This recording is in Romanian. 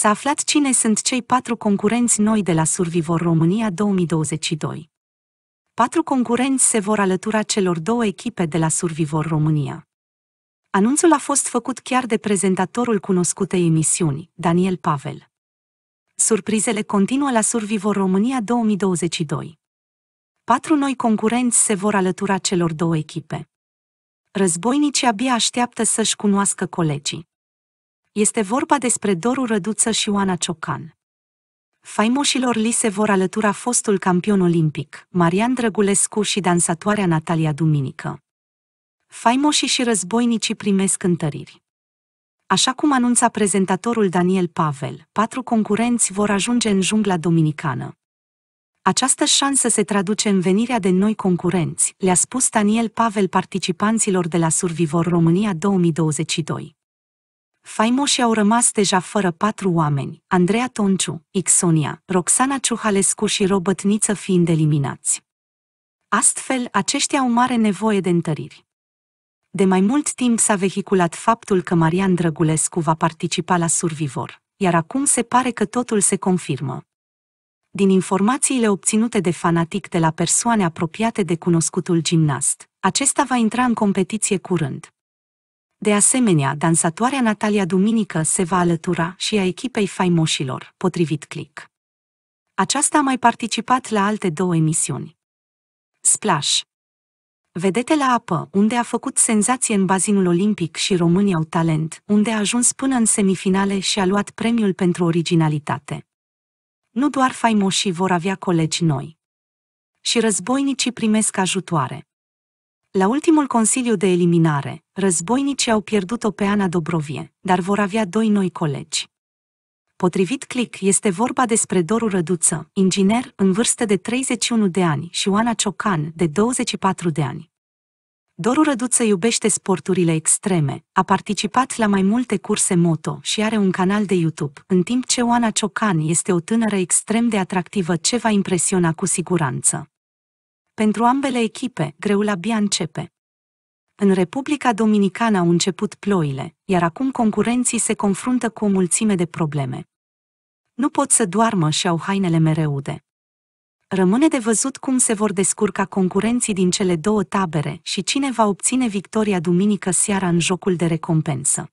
s-a aflat cine sunt cei patru concurenți noi de la Survivor România 2022. Patru concurenți se vor alătura celor două echipe de la Survivor România. Anunțul a fost făcut chiar de prezentatorul cunoscutei emisiuni, Daniel Pavel. Surprizele continuă la Survivor România 2022. Patru noi concurenți se vor alătura celor două echipe. Războinicii abia așteaptă să-și cunoască colegii. Este vorba despre Doru Răduță și Oana Ciocan. Faimoșilor li se vor alătura fostul campion olimpic, Marian Drăgulescu și dansatoarea Natalia Duminică. Faimoșii și războinicii primesc întăriri. Așa cum anunța prezentatorul Daniel Pavel, patru concurenți vor ajunge în jungla dominicană. Această șansă se traduce în venirea de noi concurenți, le-a spus Daniel Pavel participanților de la Survivor România 2022 faimoșii au rămas deja fără patru oameni, Andreea Tonciu, Ixonia, Roxana Ciuhalescu și Robătniță fiind eliminați. Astfel, aceștia au mare nevoie de întăriri. De mai mult timp s-a vehiculat faptul că Marian Drăgulescu va participa la Survivor, iar acum se pare că totul se confirmă. Din informațiile obținute de fanatic de la persoane apropiate de cunoscutul gimnast, acesta va intra în competiție curând. De asemenea, dansatoarea Natalia Duminică se va alătura și a echipei faimoșilor, potrivit Click. Aceasta a mai participat la alte două emisiuni. Splash Vedete la apă, unde a făcut senzație în bazinul olimpic și România au talent, unde a ajuns până în semifinale și a luat premiul pentru originalitate. Nu doar faimoșii vor avea colegi noi. Și războinicii primesc ajutoare. La ultimul Consiliu de Eliminare, războinicii au pierdut-o pe Ana Dobrovie, dar vor avea doi noi colegi. Potrivit click, este vorba despre Doru Răduță, inginer în vârstă de 31 de ani și Oana Ciocan, de 24 de ani. Doru Răduță iubește sporturile extreme, a participat la mai multe curse moto și are un canal de YouTube, în timp ce Oana Ciocan este o tânără extrem de atractivă ce va impresiona cu siguranță. Pentru ambele echipe, greul abia începe. În Republica Dominicană au început ploile, iar acum concurenții se confruntă cu o mulțime de probleme. Nu pot să doarmă și au hainele mereude. Rămâne de văzut cum se vor descurca concurenții din cele două tabere și cine va obține victoria duminică seara în jocul de recompensă.